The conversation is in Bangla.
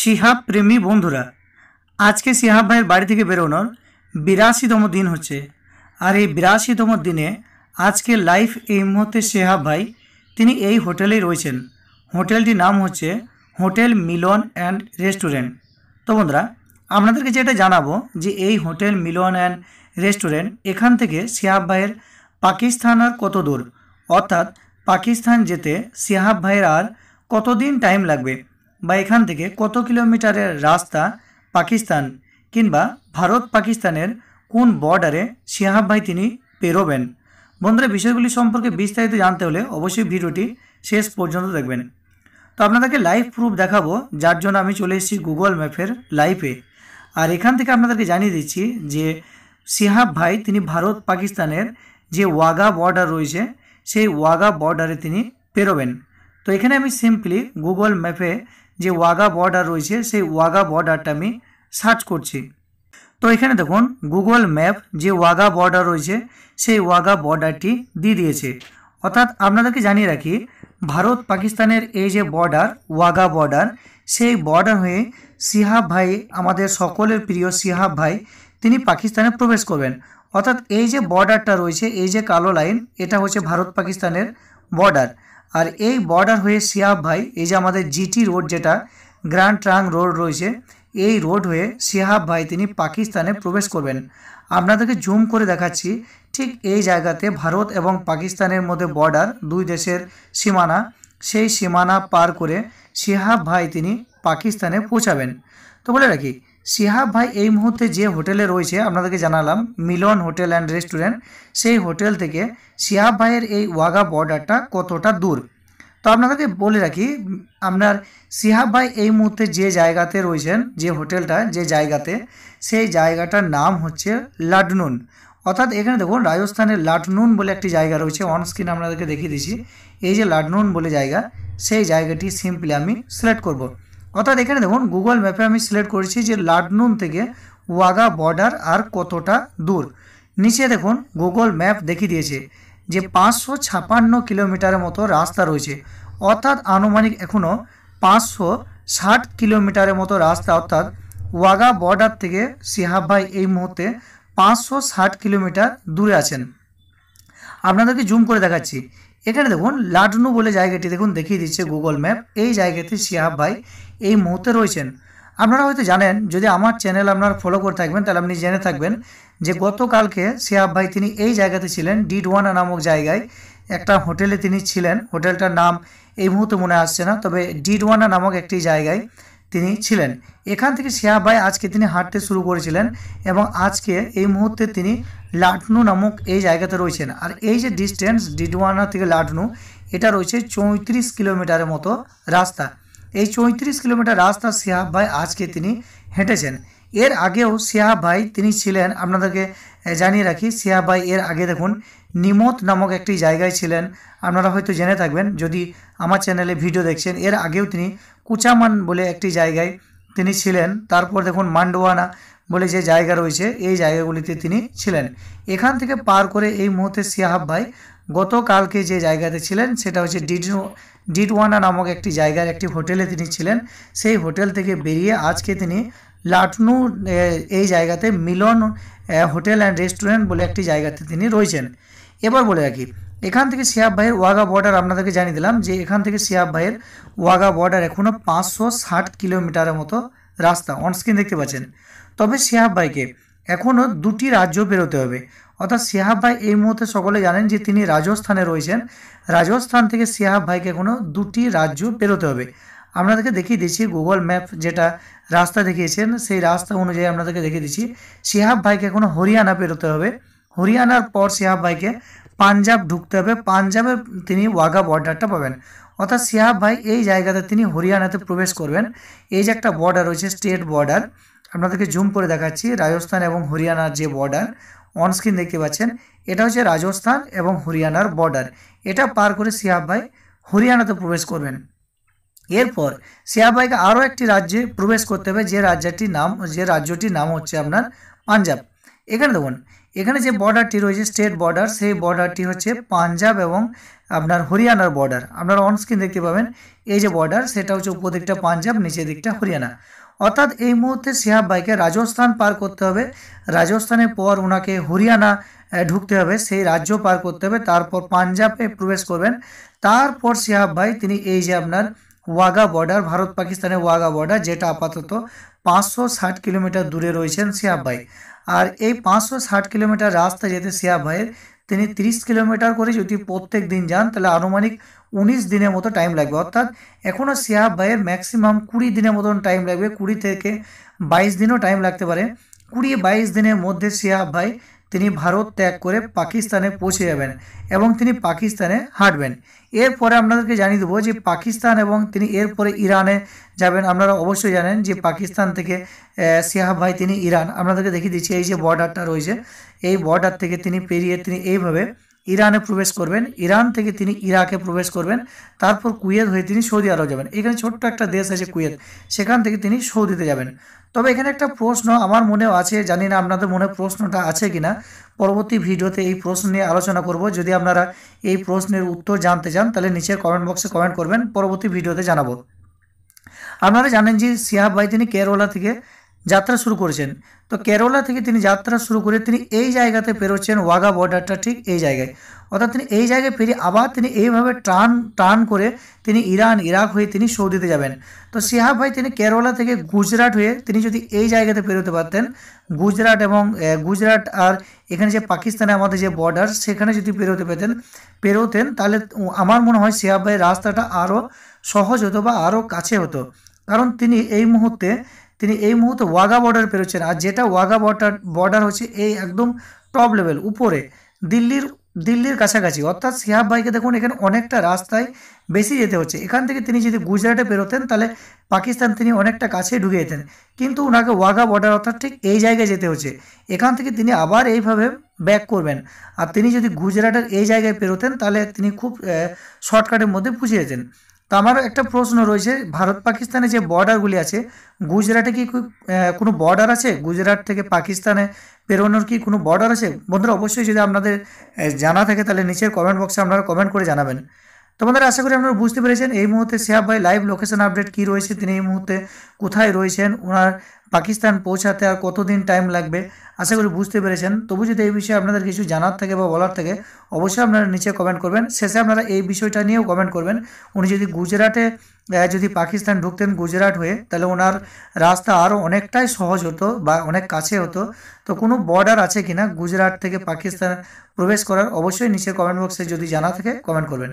সিহাব প্রেমী বন্ধুরা আজকে সিহাব ভাইয়ের বাড়ি থেকে বেরোনোর বিরাশিতম দিন হচ্ছে আর এই বিরাশিতম দিনে আজকে লাইফ এই মুহূর্তে সিহাব ভাই তিনি এই হোটেলেই রয়েছেন হোটেলটির নাম হচ্ছে হোটেল মিলন অ্যান্ড রেস্টুরেন্ট তো বন্ধুরা আপনাদেরকে যেটা জানাবো যে এই হোটেল মিলন অ্যান্ড রেস্টুরেন্ট এখান থেকে সিহাব ভাইয়ের পাকিস্তান আর কত দূর অর্থাৎ পাকিস্তান যেতে সিহাব ভাইয়ের আর কতদিন টাইম লাগবে বা এখান থেকে কত কিলোমিটারের রাস্তা পাকিস্তান কিংবা ভারত পাকিস্তানের কোন বর্ডারে শিহাব ভাই তিনি পেরোবেন বন্ধুরা বিষয়গুলি সম্পর্কে বিস্তারিত জানতে হলে অবশ্যই ভিডিওটি শেষ পর্যন্ত দেখবেন তো আপনাদেরকে লাইভ প্রুফ দেখাবো যার জন্য আমি চলে এসেছি গুগল ম্যাপের লাইভে আর এখান থেকে আপনাদেরকে জানিয়ে দিচ্ছি যে সিহাব ভাই তিনি ভারত পাকিস্তানের যে ওয়াগা বর্ডার রয়েছে সেই ওয়াগা বর্ডারে তিনি পেরোবেন তো এখানে আমি সিম্পলি গুগল ম্যাপে যে ওয়াগা বর্ডার রয়েছে সেই ওয়াগা বর্ডারটা আমি সার্চ করছি তো এখানে দেখুন গুগল ম্যাপ যে ওয়াগা বর্ডার রয়েছে সেই ওয়াগা বর্ডারটি দিয়ে দিয়েছে অর্থাৎ আপনাদেরকে জানিয়ে রাখি ভারত পাকিস্তানের এই যে বর্ডার ওয়াগা বর্ডার সেই বর্ডার হয়ে সিহাব ভাই আমাদের সকলের প্রিয় সিহাব ভাই তিনি পাকিস্তানে প্রবেশ করবেন অর্থাৎ এই যে বর্ডারটা রয়েছে এই যে কালো লাইন এটা হচ্ছে ভারত পাকিস্তানের বর্ডার আর এই বর্ডার হয়ে শিয়াব ভাই এই যে আমাদের জিটি রোড যেটা গ্র্যান্ড ট্রাং রোড রয়েছে এই রোড হয়ে শিহাব ভাই তিনি পাকিস্তানে প্রবেশ করবেন আপনাদেরকে জুম করে দেখাচ্ছি ঠিক এই জায়গাতে ভারত এবং পাকিস্তানের মধ্যে বর্ডার দুই দেশের সীমানা সেই সীমানা পার করে সিহাব ভাই তিনি পাকিস্তানে পৌঁছাবেন তো বলে রাখি শিহাব ভাই এই মুহূর্তে যে হোটেলে রয়েছে আপনাদেরকে জানালাম মিলন হোটেল অ্যান্ড রেস্টুরেন্ট সেই হোটেল থেকে শিহাব ভাইয়ের এই ওয়াগা বর্ডারটা কতটা দূর তো আপনাদেরকে বলে রাখি আপনার শিহাব ভাই এই মুহূর্তে যে জায়গাতে রয়েছেন যে হোটেলটা যে জায়গাতে সেই জায়গাটার নাম হচ্ছে লাডনুন অর্থাৎ এখানে দেখুন রাজস্থানের লাডনুন বলে একটি জায়গা রয়েছে অন স্ক্রিন আপনাদেরকে দেখিয়ে দিচ্ছি এই যে লাডনুন বলে জায়গা সেই জায়গাটি সিম্পলি আমি সিলেক্ট করবো অর্থাৎ এখানে দেখুন গুগল ম্যাপে আমি সিলেক্ট করেছি যে লাডনুন থেকে ওয়াগা বর্ডার আর কতটা দূর নিচে দেখুন গুগল ম্যাপ দেখিয়ে দিয়েছে যে পাঁচশো ছাপান্ন কিলোমিটারের মতো রাস্তা রয়েছে অর্থাৎ আনুমানিক এখনও পাঁচশো ষাট কিলোমিটারের মতো রাস্তা অর্থাৎ ওয়াগা বর্ডার থেকে সিহাব ভাই এই মুহূর্তে পাঁচশো ষাট কিলোমিটার দূরে আছেন আপনাদেরকে জুম করে দেখাচ্ছি এখানে দেখুন লাডনু বলে জায়গাটি দেখুন দেখিয়ে দিচ্ছে গুগল ম্যাপ এই জায়গাতে শিহাব ভাই এই মুহূর্তে রয়েছেন আপনারা হয়তো জানেন যদি আমার চ্যানেল আপনার ফলো করে থাকবেন তাহলে আপনি জেনে থাকবেন যে গতকালকে শিহাব ভাই তিনি এই জায়গাতে ছিলেন ডিডওয়ানা নামক জায়গায় একটা হোটেলে তিনি ছিলেন হোটেলটার নাম এই মুহূর্তে মনে আসছে না তবে ডিডওয়ানা নামক একটি জায়গায় তিনি ছিলেন এখান থেকে শিয়া ভাই আজকে তিনি হাঁটতে শুরু করেছিলেন এবং আজকে এই মুহূর্তে তিনি লাটনু নামক এই জায়গাতে রয়েছেন আর এই যে ডিস্টেন্স ডিডওয়ানা থেকে লাটনু এটা রয়েছে চৌত্রিশ কিলোমিটারের মতো রাস্তা এই চৌত্রিশ কিলোমিটার রাস্তা শেহাব ভাই আজকে তিনি হেঁটেছেন এর আগেও শেহাব ভাই তিনি ছিলেন আপনাদেরকে জানিয়ে রাখি শেহাব ভাই এর আগে দেখুন নিমত নামক একটি জায়গায় ছিলেন আপনারা হয়তো জেনে থাকবেন যদি আমার চ্যানেলে ভিডিও দেখছেন এর আগেও তিনি কুচামান বলে একটি জায়গায় তিনি ছিলেন তারপর দেখুন মান্ডোয়ানা বলে যে জায়গা রয়েছে এই জায়গাগুলিতে তিনি ছিলেন এখান থেকে পার করে এই মুহূর্তে সিয়াহাব ভাই গতকালকে যে জায়গাতে ছিলেন সেটা হচ্ছে ডিডনু ডিডওয়ানা নামক একটি জায়গার একটি হোটেলে তিনি ছিলেন সেই হোটেল থেকে বেরিয়ে আজকে তিনি লাটনু এই জায়গাতে মিলন হোটেল অ্যান্ড রেস্টুরেন্ট বলে একটি জায়গাতে তিনি রয়েছেন এবার বলে রাখি এখান থেকে সিয়াব ভাইয়ের ওয়াগা বর্ডার আপনাদেরকে জানিয়ে দিলাম যে এখান থেকে সিয়াব ভাইয়ের ওয়াগা বর্ডার এখনও পাঁচশো ষাট কিলোমিটারের মতো রাস্তা অনস্ক্রিন দেখতে পাচ্ছেন তবে সিয়াব ভাইকে এখনও দুটি রাজ্য বেরোতে হবে অর্থাৎ সিয়াব ভাই এই মুহূর্তে সকলে জানেন যে তিনি রাজস্থানে রয়েছেন রাজস্থান থেকে সিয়াব ভাইকে এখনও দুটি রাজ্য বেরোতে হবে আপনাদেরকে দেখিয়ে দিচ্ছি গুগল ম্যাপ যেটা রাস্তা দেখিয়েছেন সেই রাস্তা অনুযায়ী আপনাদেরকে দেখিয়ে দিচ্ছি সিহাব ভাইকে এখনও হরিয়ানা বেরোতে হবে হরিয়ানার পর সিহাব ভাইকে পাঞ্জাব ঢুকতে হবে পাঞ্জাবে তিনি ওয়াঘা বর্ডারটা পাবেন অর্থাৎ সিহাব ভাই এই জায়গাতে তিনি হরিয়ানাতে প্রবেশ করবেন এই যে একটা বর্ডার রয়েছে স্টেট বর্ডার আপনাদেরকে জুম করে দেখাচ্ছি রাজস্থান এবং হরিয়ানার যে বর্ডার অনস্ক্রিন দেখতে পাচ্ছেন এটা হচ্ছে রাজস্থান এবং হরিয়ানার বর্ডার এটা পার করে সিহাব ভাই হরিয়ানাতে প্রবেশ করবেন এরপর সিহাব ভাইকে আরও একটি রাজ্যে প্রবেশ করতে হবে যে রাজ্যটির নাম যে রাজ্যটির নাম হচ্ছে আপনার পাঞ্জাব এখানে দেখুন এখানে যে বর্ডারটি রয়েছে স্টেট বর্ডার সেই বর্ডারটি হচ্ছে পাঞ্জাব এবং আপনার হরিয়ানার বর্ডার আপনারা অনস্ক্রিন দেখতে পাবেন এই যে বর্ডার সেটা হচ্ছে উপদিকটা পাঞ্জাব নিচের দিকটা হরিয়ানা অর্থাৎ এই মুহূর্তে সিহাব ভাইকে রাজস্থান পার করতে হবে রাজস্থানের পর ওনাকে হরিয়ানা ঢুকতে হবে সেই রাজ্য পার করতে হবে তারপর পাঞ্জাবে প্রবেশ করবেন তারপর সিহাব ভাই তিনি এই যে আপনার ওয়াগা বর্ডার ভারত পাকিস্তানের ওয়াগা বর্ডার যেটা আপাতত পাঁচশো ষাট কিলোমিটার দূরে রয়েছেন সিহাব ভাই আর এই পাঁচশো ষাট কিলোমিটার রাস্তা যেতে শিয়া ভাইয়ের তিনি তিরিশ কিলোমিটার করে যদি প্রত্যেক দিন যান তাহলে আনুমানিক উনিশ দিনের মতো টাইম লাগবে অর্থাৎ এখনও সিয়া ভাইয়ের ম্যাক্সিমাম কুড়ি দিনের মতন টাইম লাগবে কুড়ি থেকে বাইশ দিনও টাইম লাগতে পারে কুড়ি বাইশ দিনের মধ্যে সিয়া ভাই তিনি ভারত ত্যাগ করে পাকিস্তানে পৌঁছে যাবেন এবং তিনি পাকিস্তানে হাঁটবেন এরপরে আপনাদেরকে জানিয়ে দেবো যে পাকিস্তান এবং তিনি এরপরে ইরানে যাবেন আপনারা অবশ্যই জানেন যে পাকিস্তান থেকে সিয়াহ ভাই তিনি ইরান আপনাদেরকে দেখিয়ে দিচ্ছি এই যে বর্ডারটা রয়েছে এই বর্ডার থেকে তিনি পেরিয়ে তিনি এইভাবে ইরানে প্রবেশ করবেন ইরান থেকে তিনি ইরাকে প্রবেশ করবেন তারপর কুয়েত হয়ে তিনি সৌদি আরব যাবেন এখানে ছোট্ট একটা দেশ আছে কুয়েত সেখান থেকে তিনি সৌদিতে যাবেন তবে এখানে একটা প্রশ্ন আমার মনেও আছে জানি না আপনাদের মনে প্রশ্নটা আছে কি না পরবর্তী ভিডিওতে এই প্রশ্ন নিয়ে আলোচনা করব যদি আপনারা এই প্রশ্নের উত্তর জানতে চান তাহলে নিচের কমেন্ট বক্সে কমেন্ট করবেন পরবর্তী ভিডিওতে জানাবো আপনারা জানেন যে সিহাব ভাই তিনি কেরলা থেকে যাত্রা শুরু করেছেন তো কেরলা থেকে তিনি যাত্রা শুরু করে তিনি এই জায়গাতে পেরোচ্ছেন ওয়াগা বর্ডারটা ঠিক এই জায়গায় অর্থাৎ তিনি এই জায়গায় ফিরে আবার তিনি এইভাবে টান টান করে তিনি ইরান ইরাক হয়ে তিনি সৌদিতে যাবেন তো সিহাব ভাই তিনি কেরলা থেকে গুজরাট হয়ে তিনি যদি এই জায়গাতে পেরোতে পারতেন গুজরাট এবং গুজরাট আর এখানে যে পাকিস্তানে আমাদের যে বর্ডার সেখানে যদি পেরোতে পেতেন পেরোতেন তাহলে আমার মনে হয় সিহাব ভাই রাস্তাটা আরও সহজ হতো বা আরও কাছে হতো কারণ তিনি এই মুহূর্তে তিনি এই মুহূর্তে ওয়াগা বর্ডার পেরোচ্ছেন আর যেটা ওয়াগা বর্ডার বর্ডার হচ্ছে এই একদম টপ লেভেল উপরে দিল্লির দিল্লির কাছাকাছি অর্থাৎ সিহাব ভাইকে দেখুন এখানে অনেকটা রাস্তায় বেশি যেতে হচ্ছে এখান থেকে তিনি যদি গুজরাটে পেরোতেন তাহলে পাকিস্তান তিনি অনেকটা কাছে ঢুকে যেতেন কিন্তু ওনাকে ওয়াগা বর্ডার অর্থাৎ ঠিক এই জায়গায় যেতে হচ্ছে এখান থেকে তিনি আবার এইভাবে ব্যাক করবেন আর তিনি যদি গুজরাটের এই জায়গায় পেরোতেন তাহলে তিনি খুব শর্টকাটের মধ্যে পুষে যেতেন তো আমার একটা প্রশ্ন রয়েছে ভারত পাকিস্তানে যে বর্ডারগুলি আছে গুজরাটে কি কোনো বর্ডার আছে গুজরাট থেকে পাকিস্তানে পেরোনোর কি কোনো বর্ডার আছে বন্ধুরা অবশ্যই যদি আপনাদের জানা থাকে তাহলে নিচের কমেন্ট বক্সে আপনারা কমেন্ট করে জানাবেন তো আশা করি আপনারা বুঝতে পেরেছেন এই মুহূর্তে শেহাব ভাই লাইভ লোকেশন আপডেট কি রয়েছে তিনি এই মুহূর্তে কোথায় রয়েছেন ওনার পাকিস্তান পৌঁছাতে আর কতদিন টাইম লাগবে আশা করি বুঝতে পেরেছেন তবু যদি এই বিষয়ে আপনাদের কিছু জানার থাকে বা বলার থাকে অবশ্যই আপনারা নিচে কমেন্ট করবেন শেষে আপনারা এই বিষয়টা নিয়েও কমেন্ট করবেন উনি যদি গুজরাটে যদি পাকিস্তান ঢুকতেন গুজরাট হয়ে তাহলে ওনার রাস্তা আরও অনেকটাই সহজ হতো বা অনেক কাছে হতো তো কোনো বর্ডার আছে কি না গুজরাট থেকে পাকিস্তান প্রবেশ করার অবশ্যই নিচে কমেন্ট বক্সে যদি জানা থাকে কমেন্ট করবেন